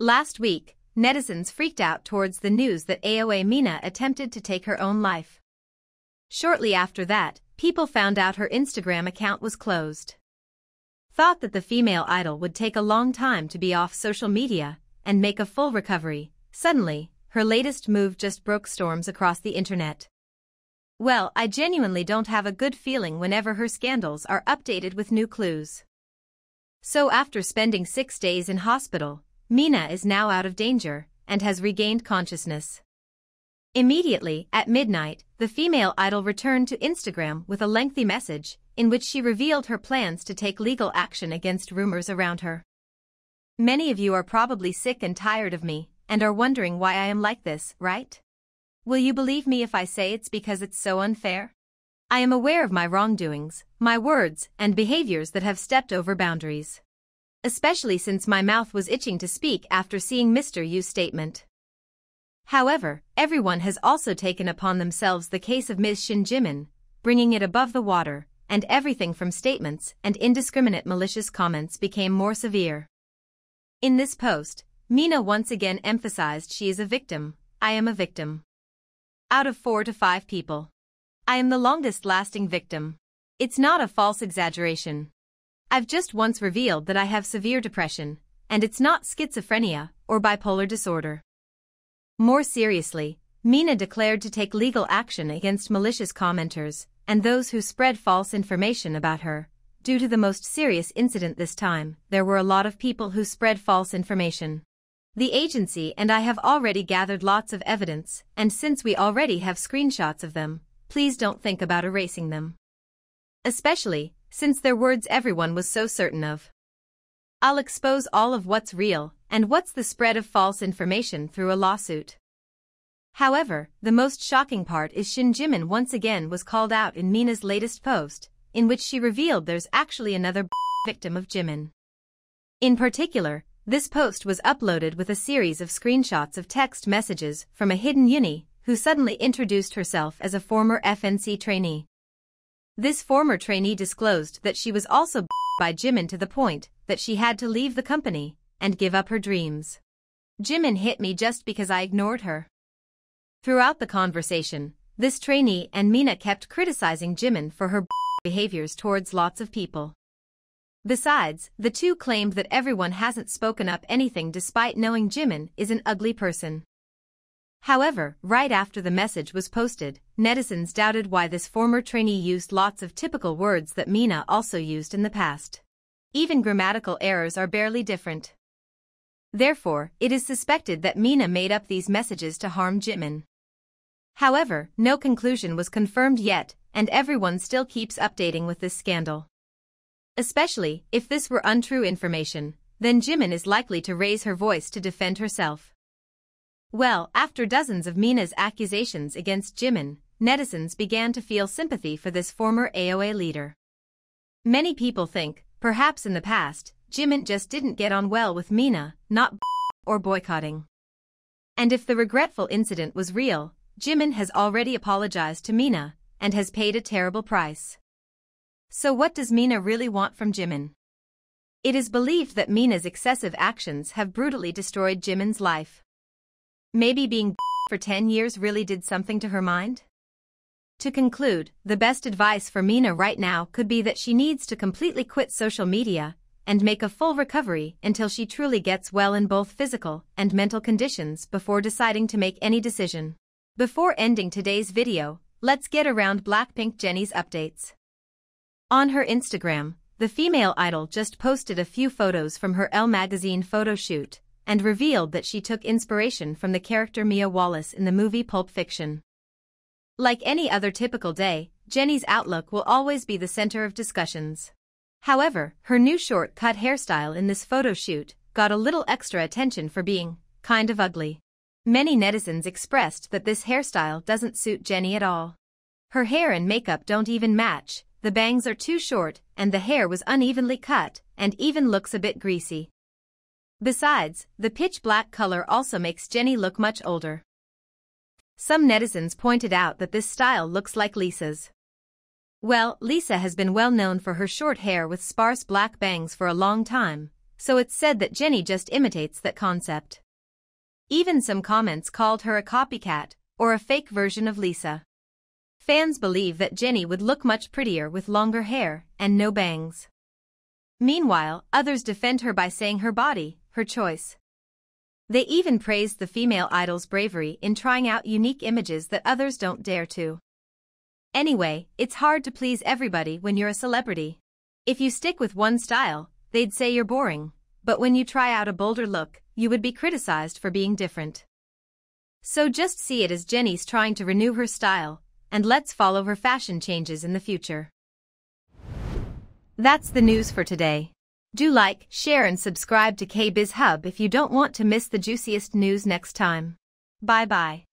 Last week, netizens freaked out towards the news that AOA Mina attempted to take her own life. Shortly after that, people found out her Instagram account was closed. Thought that the female idol would take a long time to be off social media and make a full recovery, suddenly, her latest move just broke storms across the internet. Well, I genuinely don't have a good feeling whenever her scandals are updated with new clues. So after spending six days in hospital, Mina is now out of danger and has regained consciousness. Immediately, at midnight, the female idol returned to Instagram with a lengthy message in which she revealed her plans to take legal action against rumors around her. Many of you are probably sick and tired of me and are wondering why I am like this, right? Will you believe me if I say it's because it's so unfair? I am aware of my wrongdoings, my words, and behaviors that have stepped over boundaries especially since my mouth was itching to speak after seeing Mr. Yu's statement. However, everyone has also taken upon themselves the case of Ms. Shin Jimin, bringing it above the water, and everything from statements and indiscriminate malicious comments became more severe. In this post, Mina once again emphasized she is a victim, I am a victim. Out of four to five people. I am the longest lasting victim. It's not a false exaggeration. I've just once revealed that I have severe depression, and it's not schizophrenia or bipolar disorder. More seriously, Mina declared to take legal action against malicious commenters and those who spread false information about her. Due to the most serious incident this time, there were a lot of people who spread false information. The agency and I have already gathered lots of evidence, and since we already have screenshots of them, please don't think about erasing them. Especially, since their words everyone was so certain of. I'll expose all of what's real and what's the spread of false information through a lawsuit. However, the most shocking part is Shin Jimin once again was called out in Mina's latest post, in which she revealed there's actually another victim of Jimin. In particular, this post was uploaded with a series of screenshots of text messages from a hidden uni who suddenly introduced herself as a former FNC trainee. This former trainee disclosed that she was also by Jimin to the point that she had to leave the company and give up her dreams. Jimin hit me just because I ignored her. Throughout the conversation, this trainee and Mina kept criticizing Jimin for her behaviors towards lots of people. Besides, the two claimed that everyone hasn't spoken up anything despite knowing Jimin is an ugly person. However, right after the message was posted, netizens doubted why this former trainee used lots of typical words that Mina also used in the past. Even grammatical errors are barely different. Therefore, it is suspected that Mina made up these messages to harm Jimin. However, no conclusion was confirmed yet, and everyone still keeps updating with this scandal. Especially, if this were untrue information, then Jimin is likely to raise her voice to defend herself. Well, after dozens of Mina's accusations against Jimin, netizens began to feel sympathy for this former AOA leader. Many people think, perhaps in the past, Jimin just didn't get on well with Mina, not or boycotting. And if the regretful incident was real, Jimin has already apologized to Mina and has paid a terrible price. So what does Mina really want from Jimin? It is believed that Mina's excessive actions have brutally destroyed Jimin's life. Maybe being for 10 years really did something to her mind? To conclude, the best advice for Mina right now could be that she needs to completely quit social media and make a full recovery until she truly gets well in both physical and mental conditions before deciding to make any decision. Before ending today's video, let's get around Blackpink Jennie's updates. On her Instagram, the female idol just posted a few photos from her Elle magazine photo shoot, and revealed that she took inspiration from the character Mia Wallace in the movie Pulp Fiction. Like any other typical day, Jenny's outlook will always be the center of discussions. However, her new short-cut hairstyle in this photo shoot got a little extra attention for being kind of ugly. Many netizens expressed that this hairstyle doesn't suit Jenny at all. Her hair and makeup don't even match, the bangs are too short, and the hair was unevenly cut, and even looks a bit greasy. Besides, the pitch black color also makes Jenny look much older. Some netizens pointed out that this style looks like Lisa's. Well, Lisa has been well known for her short hair with sparse black bangs for a long time, so it's said that Jenny just imitates that concept. Even some comments called her a copycat, or a fake version of Lisa. Fans believe that Jenny would look much prettier with longer hair and no bangs. Meanwhile, others defend her by saying her body, her choice. They even praised the female idol's bravery in trying out unique images that others don't dare to. Anyway, it's hard to please everybody when you're a celebrity. If you stick with one style, they'd say you're boring, but when you try out a bolder look, you would be criticized for being different. So just see it as Jenny's trying to renew her style, and let's follow her fashion changes in the future. That's the news for today. Do like, share and subscribe to KBiz Hub if you don't want to miss the juiciest news next time. Bye-bye.